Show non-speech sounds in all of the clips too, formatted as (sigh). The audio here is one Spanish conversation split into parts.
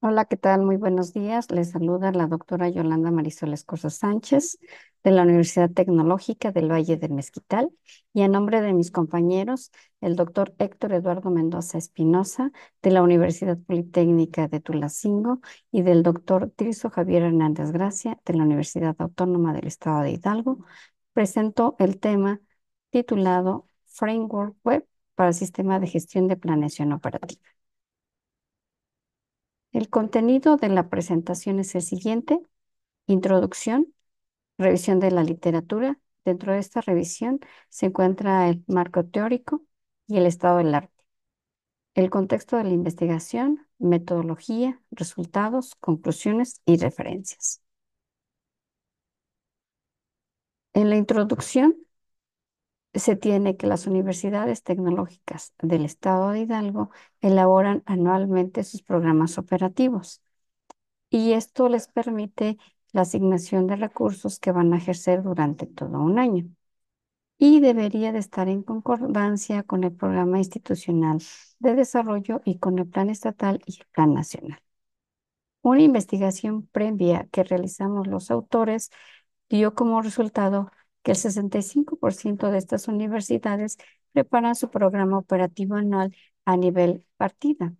Hola, ¿qué tal? Muy buenos días. Les saluda la doctora Yolanda Marisol Escorza Sánchez de la Universidad Tecnológica del Valle del Mezquital y en nombre de mis compañeros, el doctor Héctor Eduardo Mendoza Espinosa de la Universidad Politécnica de Tulacingo y del doctor Tirso Javier Hernández Gracia de la Universidad Autónoma del Estado de Hidalgo, presento el tema titulado Framework Web para Sistema de Gestión de Planeación Operativa. El contenido de la presentación es el siguiente. Introducción, revisión de la literatura. Dentro de esta revisión se encuentra el marco teórico y el estado del arte. El contexto de la investigación, metodología, resultados, conclusiones y referencias. En la introducción se tiene que las universidades tecnológicas del estado de Hidalgo elaboran anualmente sus programas operativos y esto les permite la asignación de recursos que van a ejercer durante todo un año y debería de estar en concordancia con el programa institucional de desarrollo y con el plan estatal y el plan nacional. Una investigación previa que realizamos los autores dio como resultado que el 65% de estas universidades preparan su programa operativo anual a nivel partida.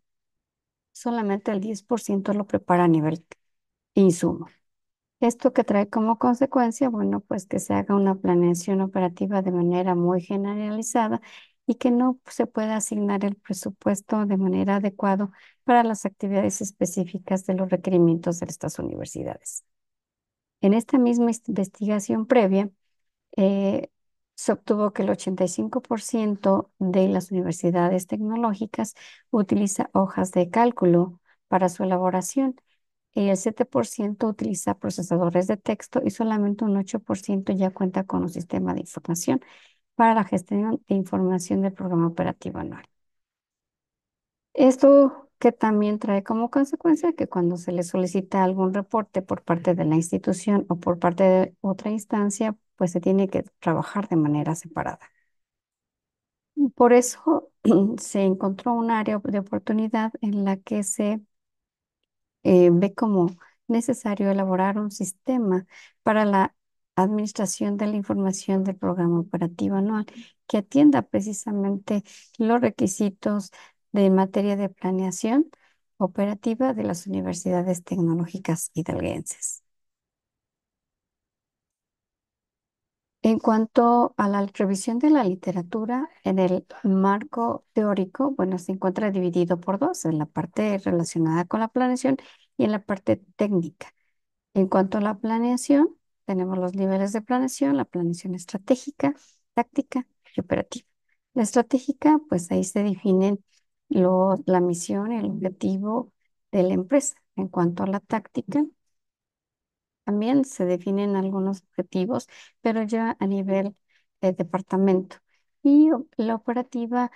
Solamente el 10% lo prepara a nivel insumo. Esto que trae como consecuencia, bueno, pues que se haga una planeación operativa de manera muy generalizada y que no se pueda asignar el presupuesto de manera adecuada para las actividades específicas de los requerimientos de estas universidades. En esta misma investigación previa, eh, se obtuvo que el 85% de las universidades tecnológicas utiliza hojas de cálculo para su elaboración y el 7% utiliza procesadores de texto y solamente un 8% ya cuenta con un sistema de información para la gestión de información del programa operativo anual. Esto que también trae como consecuencia que cuando se le solicita algún reporte por parte de la institución o por parte de otra instancia, pues se tiene que trabajar de manera separada. Por eso (clears throat) se encontró un área de oportunidad en la que se eh, ve como necesario elaborar un sistema para la administración de la información del programa operativo anual que atienda precisamente los requisitos de materia de planeación operativa de las universidades tecnológicas hidalguenses. En cuanto a la revisión de la literatura, en el marco teórico, bueno, se encuentra dividido por dos, en la parte relacionada con la planeación y en la parte técnica. En cuanto a la planeación, tenemos los niveles de planeación, la planeación estratégica, táctica y operativa. La estratégica, pues ahí se definen la misión, el objetivo de la empresa. En cuanto a la táctica, también se definen algunos objetivos, pero ya a nivel de departamento. Y la operativa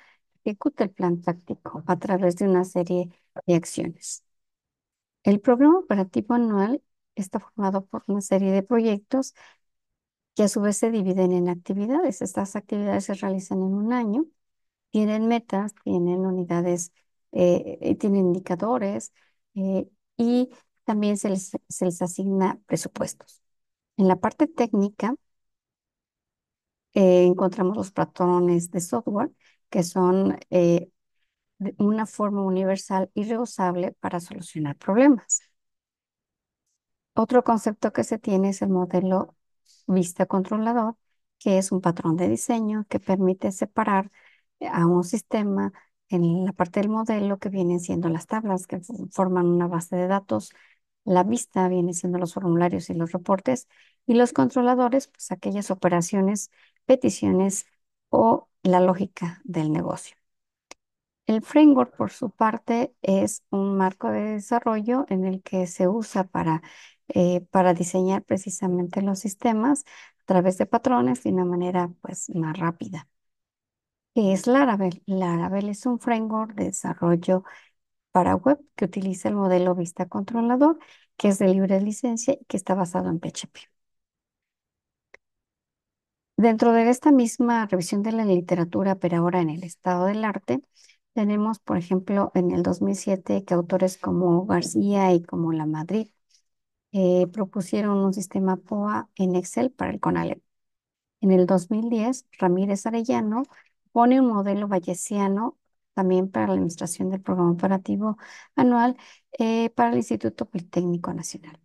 ejecuta el plan táctico a través de una serie de acciones. El programa operativo anual está formado por una serie de proyectos que a su vez se dividen en actividades. Estas actividades se realizan en un año, tienen metas, tienen unidades, eh, eh, tienen indicadores eh, y también se les, asigna presupuestos. En la parte técnica, eh, encontramos los patrones de software, que son eh, una forma universal y reusable para solucionar problemas. Otro concepto que se tiene es el modelo vista controlador, que es un patrón de diseño que permite separar eh, a un sistema en la parte del modelo que vienen siendo las tablas que forman una base de datos la vista viene siendo los formularios y los reportes y los controladores, pues aquellas operaciones, peticiones o la lógica del negocio. El framework, por su parte, es un marco de desarrollo en el que se usa para, eh, para diseñar precisamente los sistemas a través de patrones de una manera pues, más rápida. ¿Qué es Laravel? Laravel es un framework de desarrollo para web que utiliza el modelo Vista Controlador, que es de libre licencia y que está basado en PHP. Dentro de esta misma revisión de la literatura, pero ahora en el estado del arte, tenemos, por ejemplo, en el 2007 que autores como García y como La Madrid eh, propusieron un sistema POA en Excel para el CONALEP. En el 2010, Ramírez Arellano pone un modelo bayesiano también para la administración del programa operativo anual eh, para el Instituto Politécnico Nacional.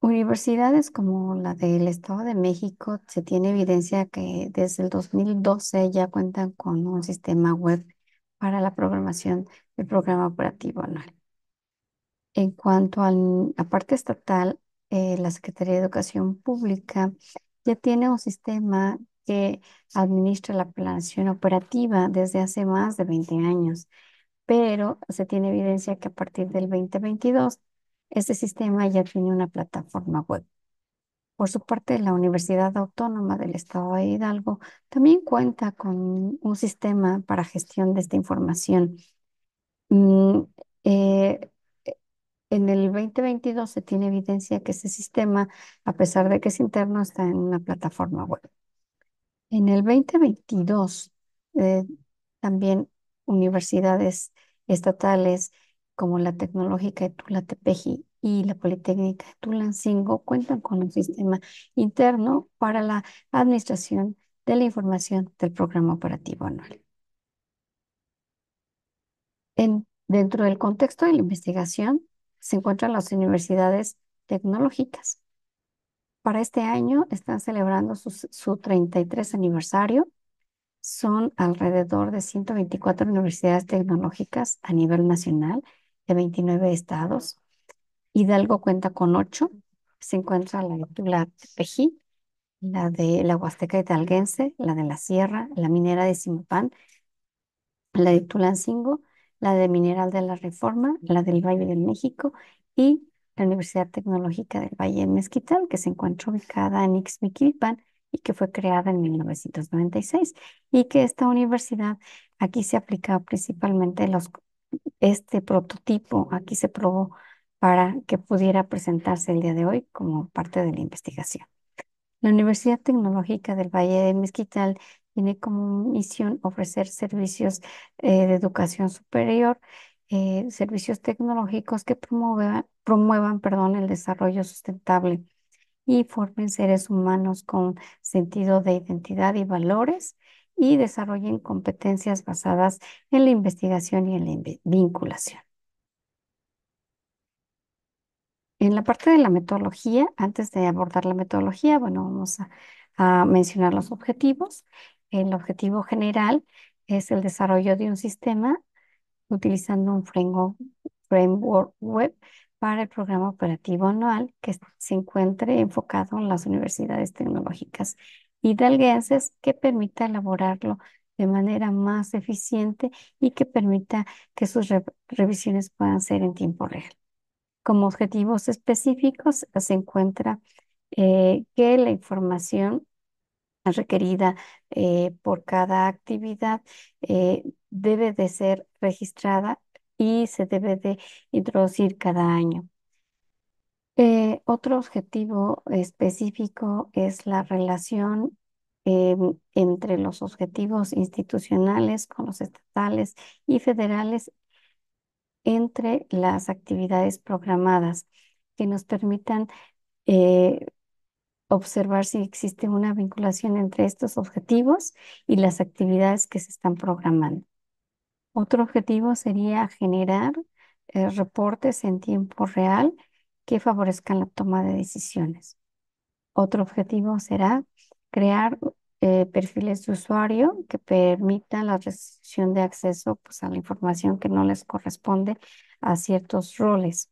Universidades como la del Estado de México se tiene evidencia que desde el 2012 ya cuentan con un sistema web para la programación del programa operativo anual. En cuanto a la parte estatal, eh, la Secretaría de Educación Pública ya tiene un sistema que administra la planeación operativa desde hace más de 20 años, pero se tiene evidencia que a partir del 2022 ese sistema ya tiene una plataforma web. Por su parte, la Universidad Autónoma del Estado de Hidalgo también cuenta con un sistema para gestión de esta información. Mm, eh, en el 2022 se tiene evidencia que ese sistema, a pesar de que es interno, está en una plataforma web. En el 2022, eh, también universidades estatales como la Tecnológica de Tepeji y la Politécnica de Tulancingo cuentan con un sistema interno para la administración de la información del programa operativo anual. En, dentro del contexto de la investigación se encuentran las universidades tecnológicas, para este año están celebrando su, su 33 aniversario. Son alrededor de 124 universidades tecnológicas a nivel nacional de 29 estados. Hidalgo cuenta con 8. Se encuentra la de Tula la de la Huasteca Hidalguense, la de la Sierra, la minera de Simapán, la de Tulancingo, la de Mineral de la Reforma, la del Valle del México y la Universidad Tecnológica del Valle de Mezquital, que se encuentra ubicada en Ixmiquilpan y que fue creada en 1996, y que esta universidad aquí se aplica principalmente los, este prototipo, aquí se probó para que pudiera presentarse el día de hoy como parte de la investigación. La Universidad Tecnológica del Valle de Mezquital tiene como misión ofrecer servicios eh, de educación superior eh, servicios tecnológicos que promuevan, promuevan perdón, el desarrollo sustentable y formen seres humanos con sentido de identidad y valores y desarrollen competencias basadas en la investigación y en la vinculación. En la parte de la metodología, antes de abordar la metodología, bueno, vamos a mencionar los objetivos. El objetivo general es el desarrollo de un sistema utilizando un framework web para el programa operativo anual que se encuentre enfocado en las universidades tecnológicas hidalguenses que permita elaborarlo de manera más eficiente y que permita que sus revisiones puedan ser en tiempo real. Como objetivos específicos se encuentra eh, que la información requerida eh, por cada actividad eh, debe de ser registrada y se debe de introducir cada año. Eh, otro objetivo específico es la relación eh, entre los objetivos institucionales con los estatales y federales entre las actividades programadas que nos permitan eh, observar si existe una vinculación entre estos objetivos y las actividades que se están programando. Otro objetivo sería generar eh, reportes en tiempo real que favorezcan la toma de decisiones. Otro objetivo será crear eh, perfiles de usuario que permitan la restricción de acceso pues, a la información que no les corresponde a ciertos roles.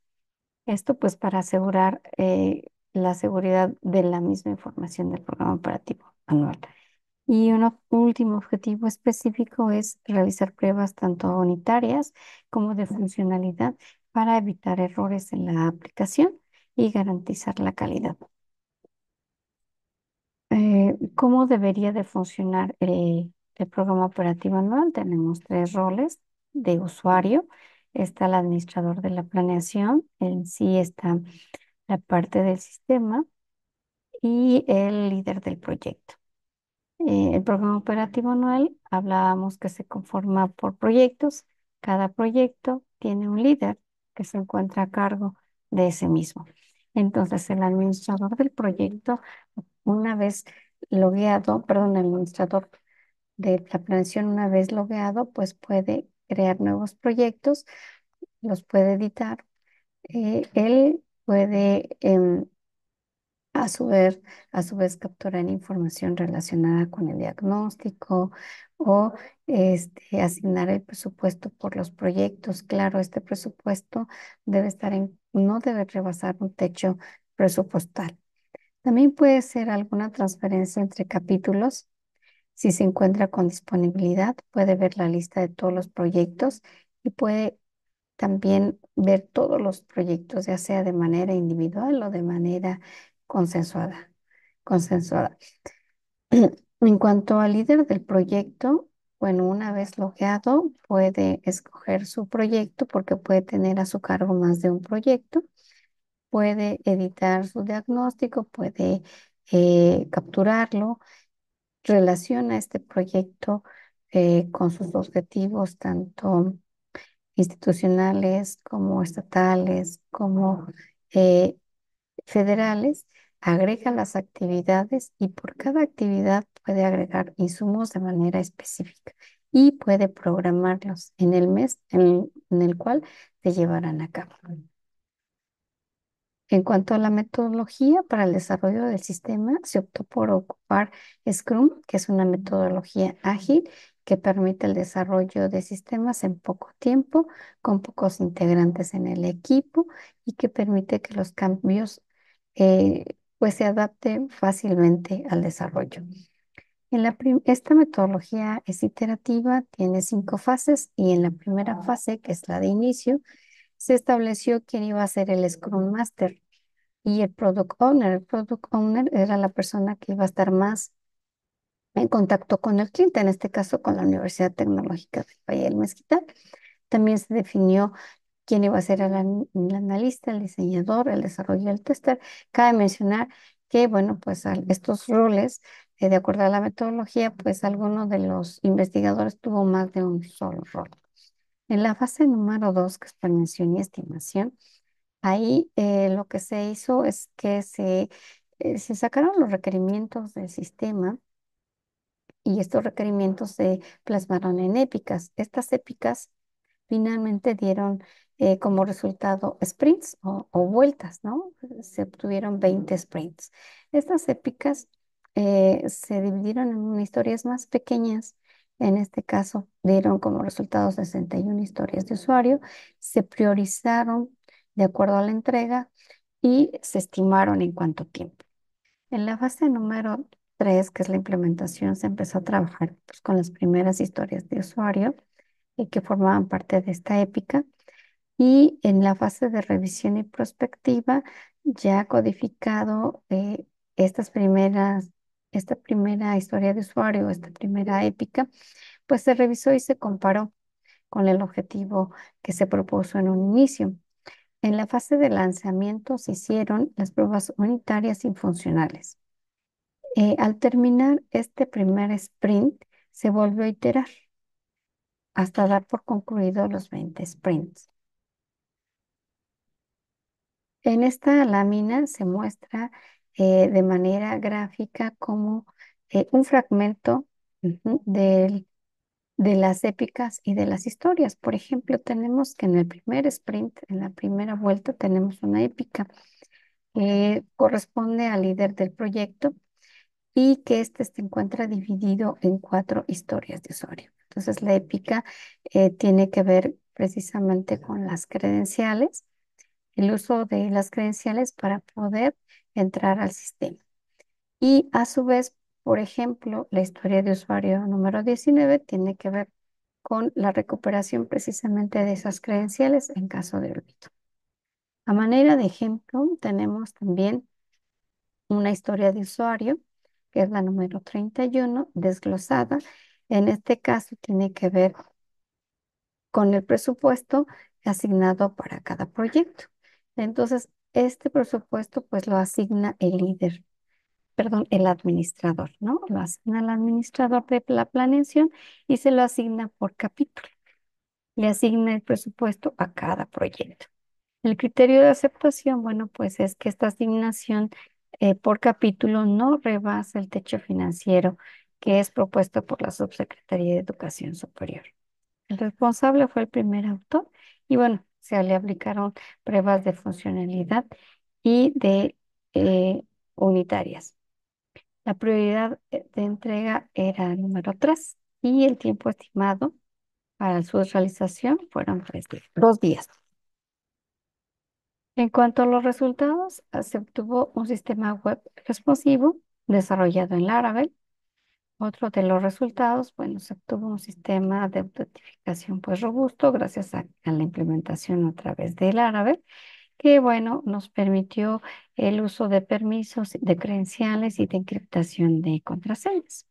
Esto pues para asegurar eh, la seguridad de la misma información del programa operativo anual. Y un último objetivo específico es realizar pruebas tanto unitarias como de funcionalidad para evitar errores en la aplicación y garantizar la calidad. Eh, ¿cómo debería de funcionar el programa operativo anual? Tenemos tres roles de usuario. Está el administrador de la planeación, en sí está la parte del sistema y el líder del proyecto. Eh, el programa operativo anual hablábamos que se conforma por proyectos. Cada proyecto tiene un líder que se encuentra a cargo de ese mismo. Entonces, el administrador del proyecto, una vez logueado, perdón, el administrador de la planeación, una vez logueado, pues puede crear nuevos proyectos, los puede editar. Eh, él puede em, a su, vez, a su vez información relacionada con el diagnóstico o este, asignar el presupuesto por los proyectos. Claro, este presupuesto debe estar en, no debe rebasar un techo presupuestal. También puede ser alguna transferencia entre capítulos. Si se encuentra con disponibilidad, puede ver la lista de todos los proyectos y puede también ver todos los proyectos, ya sea de manera individual o de manera consensuada. consensuada. (clears throat) En cuanto al líder del proyecto, bueno, una vez logueado, puede escoger su proyecto porque puede tener a su cargo más de un proyecto. Puede editar su diagnóstico, puede eh, capturarlo, relaciona este proyecto eh, con sus objetivos tanto institucionales como estatales, como eh, federales agrega las actividades y por cada actividad puede agregar insumos de manera específica y puede programarlos en el mes en, el cual se llevarán a cabo. En cuanto a la metodología para el desarrollo del sistema, se optó por ocupar Scrum, que es una metodología ágil que permite el desarrollo de sistemas en poco tiempo, con pocos integrantes en el equipo y que permite que los cambios eh, pues se adapte fácilmente al desarrollo. En la esta metodología es iterativa, tiene cinco fases y en la primera fase, que es la de inicio, se estableció quién iba a ser el Scrum Master y el Product Owner. El Product Owner era la persona que iba a estar más en contacto con el cliente, en este caso con la Universidad Tecnológica del Valle Mezquital. También se definió quién iba a ser el, analista, el diseñador, el desarrollador, el tester. Cabe mencionar que, bueno, pues estos roles, eh, de acuerdo a la metodología, pues alguno de los investigadores tuvo más de un solo rol. En la fase número dos, que es prevención y estimación, ahí eh, lo que se hizo es que se, eh, se sacaron los requerimientos del sistema y estos requerimientos se plasmaron en épicas. Estas épicas finalmente dieron eh, como resultado sprints o, vueltas, ¿no? Se obtuvieron 20 sprints. Estas épicas eh, se dividieron en historias más pequeñas. En este caso, dieron como resultado 61 historias de usuario. Se priorizaron de acuerdo a la entrega y se estimaron en cuánto tiempo. En la fase número 3, que es la implementación, se empezó a trabajar pues, con las primeras historias de usuario y eh, que formaban parte de esta épica. Y en la fase de revisión y prospectiva, ya codificado eh, estas primeras, esta primera historia de usuario, esta primera épica, pues se revisó y se comparó con el objetivo que se propuso en un inicio. En la fase de lanzamiento se hicieron las pruebas unitarias y funcionales. Eh, al terminar este primer sprint, se volvió a iterar hasta dar por concluido los 20 sprints. En esta lámina se muestra eh, de manera gráfica como eh, un fragmento de las épicas y de las historias. Por ejemplo, tenemos que en el primer sprint, en la primera vuelta, tenemos una épica que corresponde al líder del proyecto y que este se encuentra dividido en cuatro historias de usuario. Entonces, la épica eh, tiene que ver precisamente con las credenciales el uso de las credenciales para poder entrar al sistema. Y a su vez, por ejemplo, la historia de usuario número 19 tiene que ver con la recuperación precisamente de esas credenciales en caso de olvido. A manera de ejemplo, tenemos también una historia de usuario, que es la número 31, desglosada. En este caso tiene que ver con el presupuesto asignado para cada proyecto. Entonces, este presupuesto pues lo asigna el líder, perdón, el administrador, ¿no? Lo asigna el administrador de la planeación y se lo asigna por capítulo. Le asigna el presupuesto a cada proyecto. El criterio de aceptación, bueno, pues es que esta asignación eh, por capítulo no rebasa el techo financiero que es propuesto por la Subsecretaría de Educación Superior. El responsable fue el primer autor y bueno, se le aplicaron pruebas de funcionalidad y de eh, unitarias. La prioridad de entrega era número 3 y el tiempo estimado para su realización fueron tres dos días. En cuanto a los resultados, se obtuvo un sistema web responsivo desarrollado en Laravel otro de los resultados, bueno, se obtuvo un sistema de autentificación pues robusto gracias a, la implementación a través del árabe, que bueno, nos permitió el uso de permisos, de credenciales y de encriptación de contraseñas.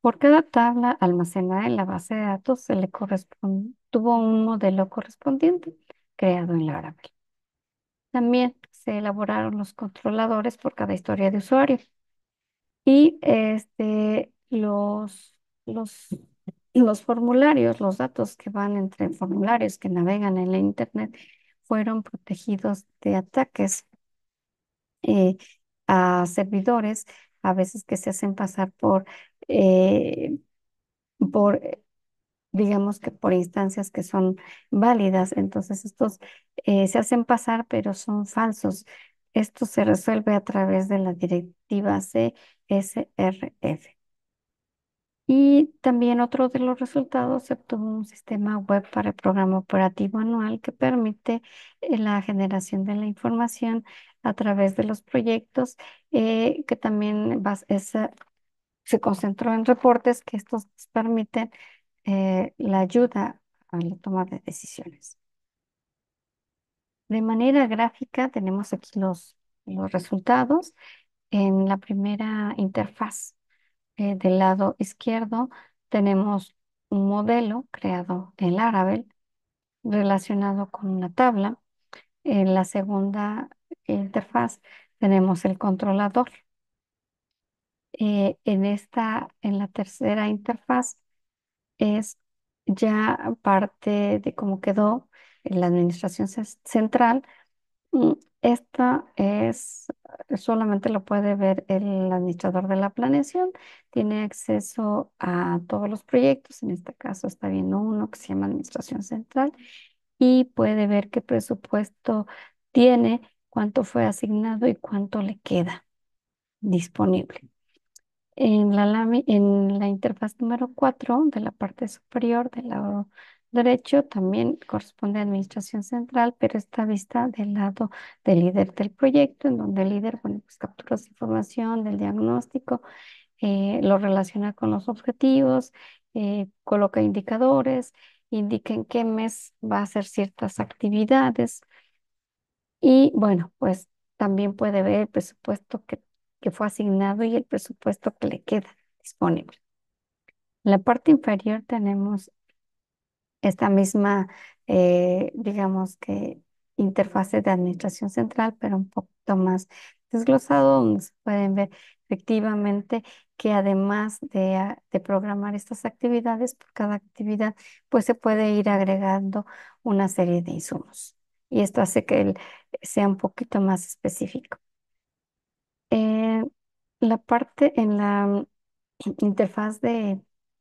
Por cada tabla almacenada en la base de datos se le tuvo un modelo correspondiente creado en el árabe. También se elaboraron los controladores por cada historia de usuario y este, los, los, los formularios, los datos que van entre formularios que navegan en la Internet fueron protegidos de ataques eh, a servidores, a veces que se hacen pasar por, eh, por eh, digamos que por instancias que son válidas. Entonces estos se hacen pasar, pero son falsos. Esto se resuelve a través de la directiva C SRF. Y también otro de los resultados se obtuvo un sistema web para el programa operativo anual que permite eh, la generación de la información a través de los proyectos, eh, que también eh, se concentró en reportes que estos permiten la ayuda a la toma de decisiones. De manera gráfica tenemos aquí los, los resultados. En la primera interfaz eh, del lado izquierdo tenemos un modelo creado en Laravel relacionado con una tabla. En la segunda interfaz tenemos el controlador. Eh, en esta, en la tercera interfaz es ya parte de cómo quedó la administración central. Mm, esta es solamente lo puede ver el administrador de la planeación. Tiene acceso a todos los proyectos, en este caso está viendo uno que se llama Administración Central y puede ver qué presupuesto tiene, cuánto fue asignado y cuánto le queda disponible. En la, en la interfaz número 4 de la parte superior del la derecho también corresponde a administración central, pero está vista del lado del líder del proyecto, en donde el líder, bueno, pues captura esa información del diagnóstico, eh, lo relaciona con los objetivos, eh, coloca indicadores, indica en qué mes va a hacer ciertas actividades y bueno, pues también puede ver el presupuesto que, que fue asignado y el presupuesto que le queda disponible. En la parte inferior tenemos esta misma, eh, digamos que interfase de administración central, pero un poquito más desglosado, donde se pueden ver efectivamente que además ah, de, programar estas actividades, por cada actividad, pues se puede ir agregando una serie de insumos. Y esto hace que el, sea un poquito más específico. Eh, la parte en la mm, interfaz de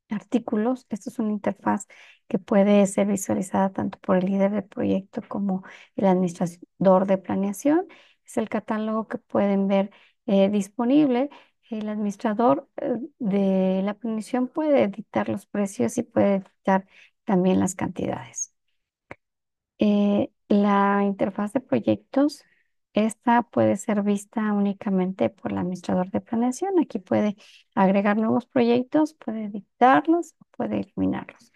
artículos. Esto es una interfaz que puede ser visualizada tanto por el líder del proyecto como el administrador de planeación. Es el catálogo que pueden ver eh, disponible. El administrador eh, de la planeación puede editar los precios y puede editar también las cantidades. Eh, la interfaz de proyectos esta puede ser vista únicamente por el administrador de planeación. Aquí puede agregar nuevos proyectos, puede editarlos, puede eliminarlos.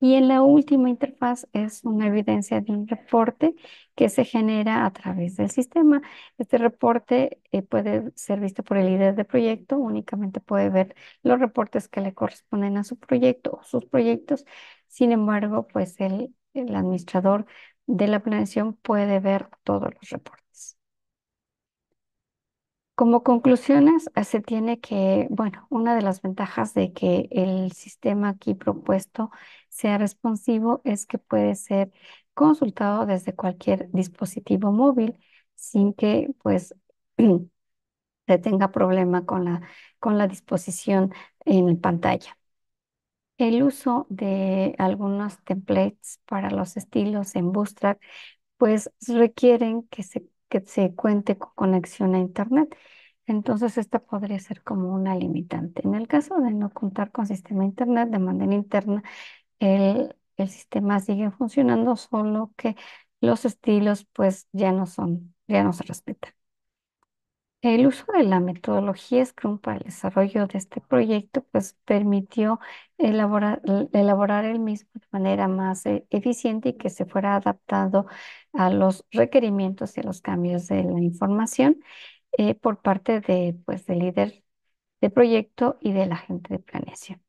Y en la última interfaz es una evidencia de un reporte que se genera a través del sistema. Este reporte eh, puede ser visto por el líder de proyecto, únicamente puede ver los reportes que le corresponden a su proyecto o sus proyectos. Sin embargo, pues el administrador de la planeación puede ver todos los reportes. Como conclusiones, eh, se tiene que, bueno, una de las ventajas de que el sistema aquí propuesto sea responsivo es que puede ser consultado desde cualquier dispositivo móvil sin que, pues, (clears throat) se tenga problema con la, con la disposición en pantalla. El uso de algunos templates para los estilos en Bootstrap, pues requieren que se que se cuente con conexión a Internet. Entonces, esta podría ser como una limitante. En el caso de no contar con sistema Internet de manera interna, el, el sistema sigue funcionando, solo que los estilos pues ya no son, ya no se respetan. El uso de la metodología Scrum para el desarrollo de este proyecto pues, permitió elaborar, elaborar el mismo de manera más eh, eficiente y que se fuera adaptado a los requerimientos y a los cambios de la información eh, por parte de, pues, del líder de proyecto y del agente de planeación.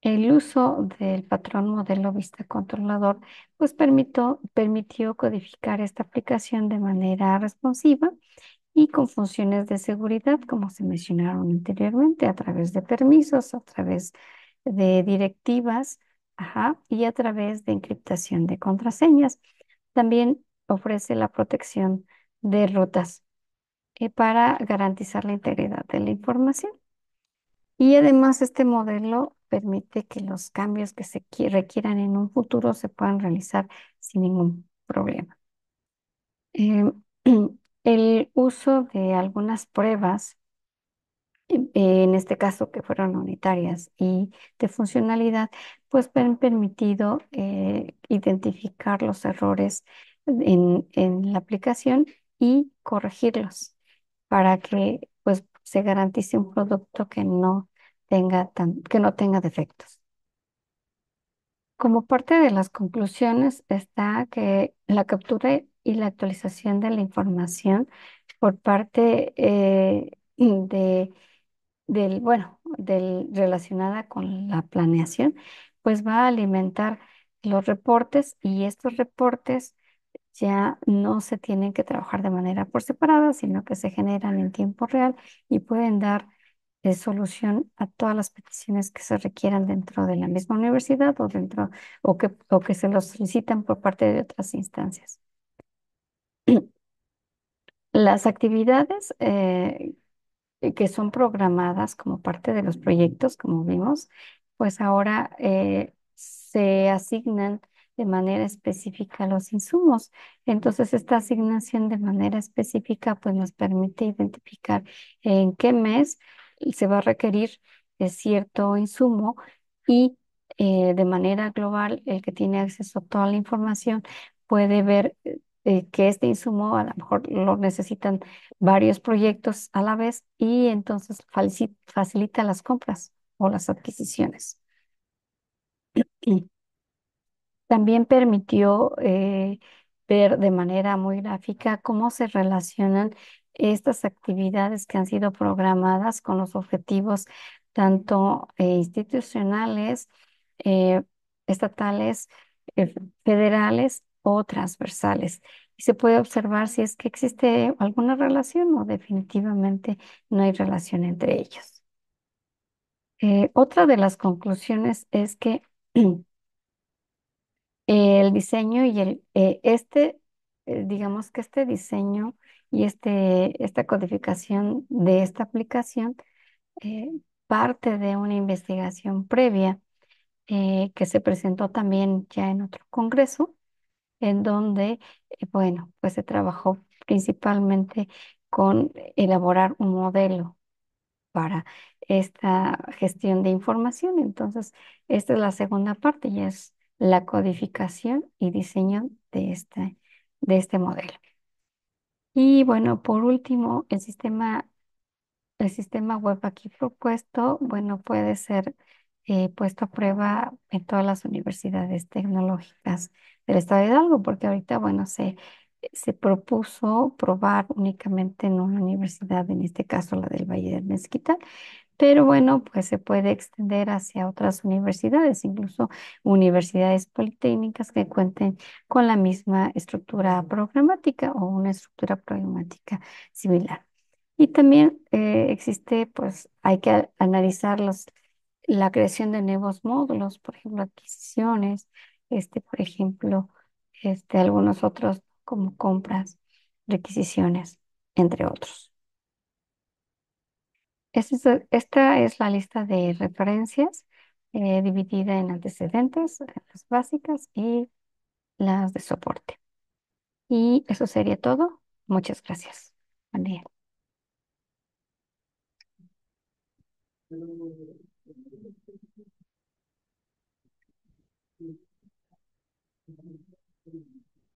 El uso del patrón modelo vista controlador pues permitió, permitió codificar esta aplicación de manera responsiva y con funciones de seguridad, como se mencionaron anteriormente, a través de permisos, a través de directivas y a través de encriptación de contraseñas. También ofrece la protección de rutas eh, para garantizar la integridad de la información. Y además este modelo permite que los cambios que se requieran en un futuro se puedan realizar sin ningún problema. Em, (clears throat) El uso de algunas pruebas, en este caso que fueron unitarias y de funcionalidad, pues han permitido eh, identificar los errores en, la aplicación y corregirlos para que pues, se garantice un producto que no tenga que no tenga defectos. Como parte de las conclusiones está que la captura y la actualización de la información por parte eh, de, del, bueno, del, relacionada con la planeación, pues va a alimentar los reportes y estos reportes ya no se tienen que trabajar de manera por separada, sino que se generan en tiempo real y pueden dar solución a todas las peticiones que se requieran dentro de la misma universidad o dentro o que, o que se los solicitan por parte de otras instancias. (clears throat) Las actividades eh, que son programadas como parte de los proyectos, como vimos, pues ahora eh, se asignan de manera específica los insumos. Entonces, esta asignación de manera específica pues nos permite identificar en qué mes se va a requerir cierto insumo y eh, de manera global el que tiene acceso a toda la información puede ver eh, eh, que este insumo a lo mejor lo necesitan varios proyectos a la vez y entonces facilita las compras o las adquisiciones. (clears throat) También permitió ver de manera muy gráfica cómo se relacionan estas actividades que han sido programadas con los objetivos tanto eh, institucionales, eh, estatales, eh, federales o transversales. Y se puede observar si es que existe alguna relación o definitivamente no hay relación entre ellos. otra de las conclusiones es que (clears throat) el diseño y el, este, digamos que este diseño y este, esta codificación de esta aplicación eh, parte de una investigación previa eh, que se presentó también ya en otro congreso, en donde, eh, bueno, pues se trabajó principalmente con elaborar un modelo para esta gestión de información. Entonces, esta es la segunda parte, y es la codificación y diseño de este, de este modelo. Y bueno, por último, el sistema, el sistema web aquí propuesto, bueno, puede ser eh, puesto a prueba en todas las universidades tecnológicas del Estado de Hidalgo, porque ahorita, bueno, se, se propuso probar únicamente en una universidad, en este caso la del Valle del Mezquita, pero bueno, pues se puede extender hacia otras universidades, incluso universidades politécnicas que cuenten con la misma estructura programática o una estructura programática similar. Y también eh, existe, pues hay que analizar la creación de nuevos módulos, por ejemplo, adquisiciones, este, por ejemplo, este, algunos otros como compras, requisiciones, entre otros esta es la lista de referencias eh, dividida en antecedentes, las básicas y las de soporte. Y eso sería todo. Muchas gracias.